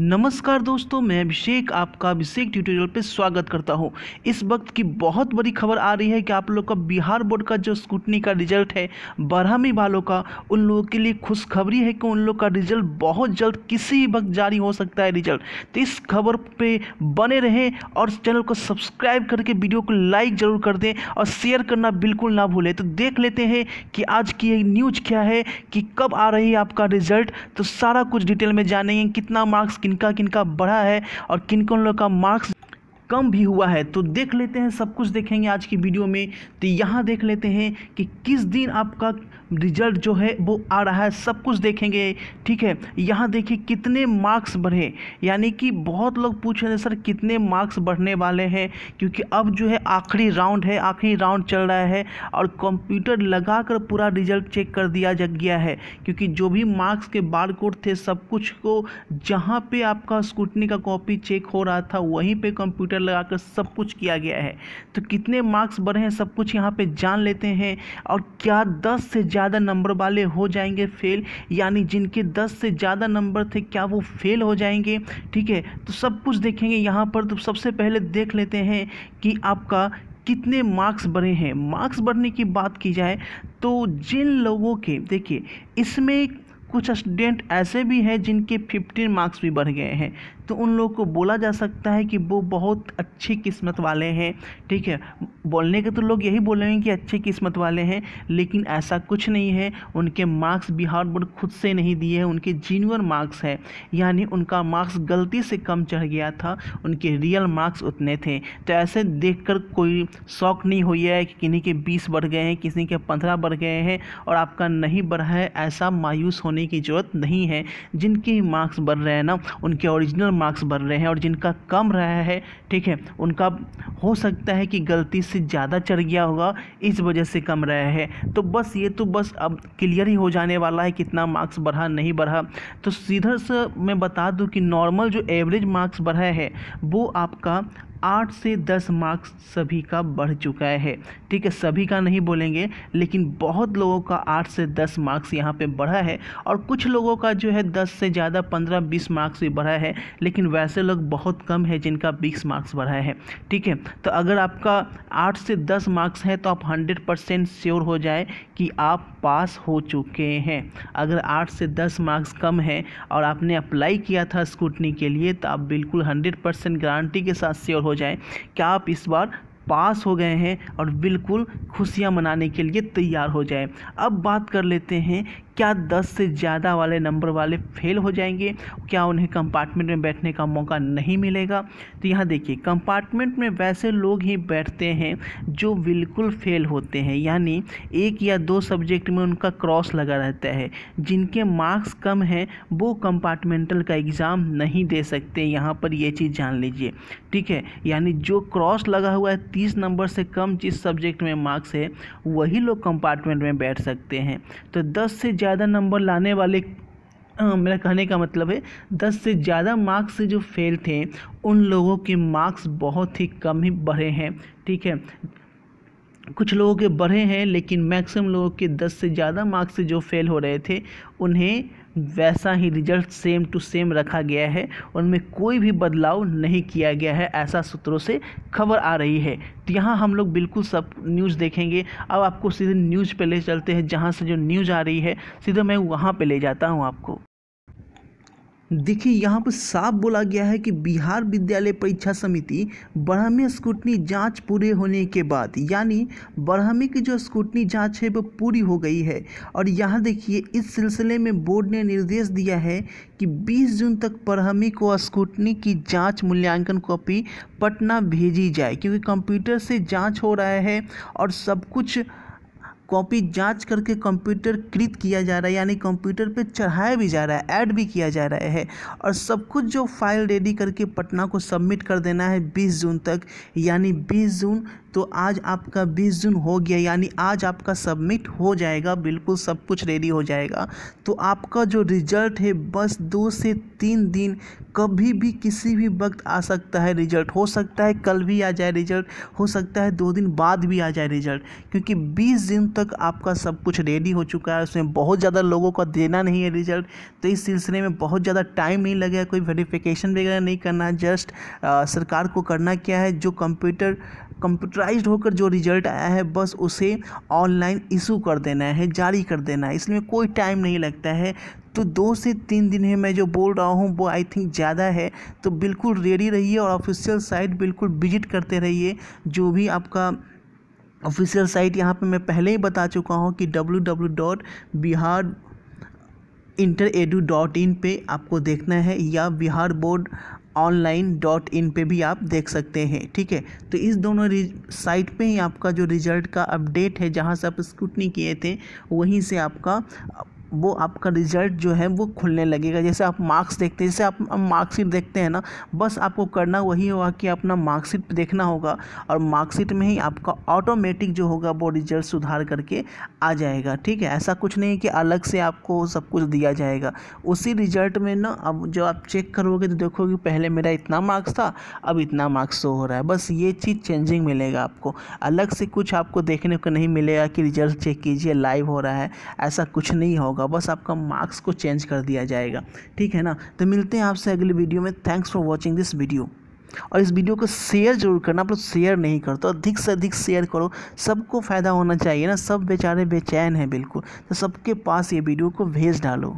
नमस्कार दोस्तों मैं अभिषेक आपका अभिषेक ट्यूटोरियल पे स्वागत करता हूँ इस वक्त की बहुत बड़ी खबर आ रही है कि आप लोग का बिहार बोर्ड का जो स्कूटनी का रिजल्ट है बारहवीं वालों का उन लोगों के लिए खुशखबरी है कि उन लोग का रिजल्ट बहुत जल्द किसी वक्त जारी हो सकता है रिजल्ट तो इस खबर पर बने रहें और चैनल को सब्सक्राइब करके वीडियो को लाइक ज़रूर कर दें और शेयर करना बिल्कुल ना भूलें तो देख लेते हैं कि आज की न्यूज क्या है कि कब आ रही है आपका रिजल्ट तो सारा कुछ डिटेल में जानेंगे कितना मार्क्स किनका किनका बढ़ा है और किन किन लोग का मार्क्स कम भी हुआ है तो देख लेते हैं सब कुछ देखेंगे आज की वीडियो में तो यहाँ देख लेते हैं कि किस दिन आपका रिजल्ट जो है वो आ रहा है सब कुछ देखेंगे ठीक है यहाँ देखिए कितने मार्क्स बढ़े यानी कि बहुत लोग पूछ रहे हैं सर कितने मार्क्स बढ़ने वाले हैं क्योंकि अब जो है आखिरी राउंड है आखिरी राउंड चल रहा है और कंप्यूटर लगाकर पूरा रिजल्ट चेक कर दिया जा गया है क्योंकि जो भी मार्क्स के बार कोड थे सब कुछ को जहाँ पर आपका स्कूटनी का कॉपी चेक हो रहा था वहीं पर कंप्यूटर मीटर लगाकर सब कुछ किया गया है तो कितने मार्क्स बढ़े हैं सब कुछ यहाँ पे जान लेते हैं और क्या 10 से ज़्यादा नंबर वाले हो जाएंगे फेल यानी जिनके 10 से ज़्यादा नंबर थे क्या वो फेल हो जाएंगे ठीक है तो सब कुछ देखेंगे यहाँ पर तो सबसे पहले देख लेते हैं कि आपका कितने मार्क्स बढ़े हैं मार्क्स बढ़ने की बात की जाए तो जिन लोगों के देखिए इसमें कुछ स्टूडेंट ऐसे भी हैं जिनके 15 मार्क्स भी बढ़ गए हैं तो उन लोग को बोला जा सकता है कि वो बहुत अच्छी किस्मत वाले हैं ठीक है बोलने के तो लोग यही बोलेंगे कि अच्छे किस्मत वाले हैं लेकिन ऐसा कुछ नहीं है उनके मार्क्स बिहार बोर्ड खुद से नहीं दिए हैं उनके जीनवर मार्क्स हैं यानी उनका मार्क्स गलती से कम चढ़ गया था उनके रियल मार्क्स उतने थे तो ऐसे देख कोई शौक नहीं हुई है कि किन्हीं के बीस बढ़ गए हैं किसी के पंद्रह बढ़ गए हैं और आपका नहीं बढ़ा है ऐसा मायूस होने की ज़रूरत नहीं है जिनके मार्क्स बढ़ रहे हैं ना उनके ओरिजिनल मार्क्स बन रहे हैं और जिनका कम रहा है ठीक है उनका हो सकता है कि गलती से ज़्यादा चढ़ गया होगा इस वजह से कम रहा है तो बस ये तो बस अब क्लियर ही हो जाने वाला है कितना मार्क्स बढ़ा नहीं बढ़ा तो सीधा से मैं बता दूँ कि नॉर्मल जो एवरेज मार्क्स बढ़ा है वो आपका आठ से दस मार्क्स सभी का बढ़ चुका है ठीक है सभी का नहीं बोलेंगे लेकिन बहुत लोगों का आठ से दस मार्क्स यहाँ पे बढ़ा है और कुछ लोगों का जो है दस से ज़्यादा पंद्रह बीस मार्क्स भी बढ़ा है लेकिन वैसे लोग बहुत कम है जिनका बीस मार्क्स बढ़ा है ठीक है तो अगर आपका आठ से दस मार्क्स है तो आप हंड्रेड परसेंट श्योर हो जाए कि आप पास हो चुके हैं अगर आठ से दस मार्क्स कम है और आपने अप्लाई किया था स्कूटनी के लिए तो आप बिल्कुल हंड्रेड परसेंट गारंटी के साथ श्योर हो जाए क्या आप इस बार पास हो गए हैं और बिल्कुल खुशियां मनाने के लिए तैयार हो जाए अब बात कर लेते हैं क्या दस से ज़्यादा वाले नंबर वाले फेल हो जाएंगे क्या उन्हें कंपार्टमेंट में बैठने का मौका नहीं मिलेगा तो यहाँ देखिए कंपार्टमेंट में वैसे लोग ही बैठते हैं जो बिल्कुल फेल होते हैं यानी एक या दो सब्जेक्ट में उनका क्रॉस लगा रहता है जिनके मार्क्स कम हैं वो कंपार्टमेंटल का एग्ज़ाम नहीं दे सकते यहाँ पर ये चीज़ जान लीजिए ठीक है यानी जो क्रॉस लगा हुआ है तीस नंबर से कम जिस सब्जेक्ट में मार्क्स है वही लोग कंपार्टमेंट में बैठ सकते हैं तो दस से ज़्यादा ज़्यादा नंबर लाने वाले आ, मेरा कहने का मतलब है दस से ज़्यादा मार्क्स से जो फेल थे उन लोगों के मार्क्स बहुत ही कम ही बढ़े हैं ठीक है कुछ लोगों के बढ़े हैं लेकिन मैक्सिमम लोगों के दस से ज़्यादा मार्क्स से जो फेल हो रहे थे उन्हें वैसा ही रिजल्ट सेम टू सेम रखा गया है उनमें कोई भी बदलाव नहीं किया गया है ऐसा सूत्रों से खबर आ रही है तो यहाँ हम लोग बिल्कुल सब न्यूज़ देखेंगे अब आपको सीधे न्यूज़ पे ले चलते हैं जहाँ से जो न्यूज़ आ रही है सीधे मैं वहाँ पे ले जाता हूँ आपको देखिए यहाँ पर साफ बोला गया है कि बिहार विद्यालय परीक्षा समिति बढ़हमी स्कूटनी जांच पूरे होने के बाद यानी बढ़हमी की जो स्कूटनी जांच है वो पूरी हो गई है और यहाँ देखिए इस सिलसिले में बोर्ड ने निर्देश दिया है कि 20 जून तक बढ़हमी को स्कूटनी की जांच मूल्यांकन कॉपी पटना भेजी जाए क्योंकि कंप्यूटर से जाँच हो रहा है और सब कुछ कॉपी जांच करके कंप्यूटर कृत किया जा रहा है यानी कंप्यूटर पे चढ़ाया भी जा रहा है ऐड भी किया जा रहा है और सब कुछ जो फाइल रेडी करके पटना को सबमिट कर देना है 20 जून तक यानी 20 जून तो आज आपका बीस जून हो गया यानी आज आपका सबमिट हो जाएगा बिल्कुल सब कुछ रेडी हो जाएगा तो आपका जो रिज़ल्ट है बस दो से तीन दिन कभी भी किसी भी वक्त आ सकता है रिज़ल्ट हो सकता है कल भी आ जाए रिज़ल्ट हो सकता है दो दिन बाद भी आ जाए रिज़ल्ट क्योंकि बीस दिन तक आपका सब कुछ रेडी हो चुका है उसमें बहुत ज़्यादा लोगों का देना नहीं है रिज़ल्ट तो इस सिलसिले में बहुत ज़्यादा टाइम नहीं लगेगा कोई वेरीफिकेशन वगैरह नहीं करना जस्ट आ, सरकार को करना क्या है जो कंप्यूटर कंप्यूटर रजिस्ट्राइज होकर जो रिजल्ट आया है बस उसे ऑनलाइन इशू कर देना है जारी कर देना है इसमें कोई टाइम नहीं लगता है तो दो से तीन दिन है मैं जो बोल रहा हूँ वो आई थिंक ज़्यादा है तो बिल्कुल रेडी रहिए और ऑफिशियल साइट बिल्कुल विजिट करते रहिए जो भी आपका ऑफिशियल साइट यहाँ पे मैं पहले ही बता चुका हूँ कि W W dot Bihar inter edu dot in पर आपको देखना है या Bihar board online dot in पर भी आप देख सकते हैं ठीक है तो इस दोनों साइट पे ही आपका जो रिज़ल्ट का अपडेट है जहाँ से आप स्कूटनी किए थे वहीं से आपका वो आपका रिजल्ट जो है वो खुलने लगेगा जैसे आप मार्क्स देखते हैं जैसे आप मार्कशीट देखते हैं ना बस आपको करना वही होगा कि अपना मार्कशीट देखना होगा और मार्कशीट में ही आपका ऑटोमेटिक जो होगा वो रिजल्ट सुधार करके आ जाएगा ठीक है ऐसा कुछ नहीं कि अलग से आपको सब कुछ दिया जाएगा उसी रिजल्ट में ना अब जो आप चेक करोगे तो देखोगे पहले मेरा इतना मार्क्स था अब इतना मार्क्स तो हो रहा है बस ये चीज़ चेंजिंग मिलेगा आपको अलग से कुछ आपको देखने को नहीं मिलेगा कि रिजल्ट चेक कीजिए लाइव हो रहा है ऐसा कुछ नहीं होगा होगा बस आपका मार्क्स को चेंज कर दिया जाएगा ठीक है ना तो मिलते हैं आपसे अगले वीडियो में thanks for watching this video और इस वीडियो को शेयर जरूर करना आप लोग शेयर नहीं करते अधिक से अधिक शेयर करो सबको फ़ायदा होना चाहिए ना सब बेचारे बेचैन हैं बिल्कुल तो सबके पास ये वीडियो को भेज डालो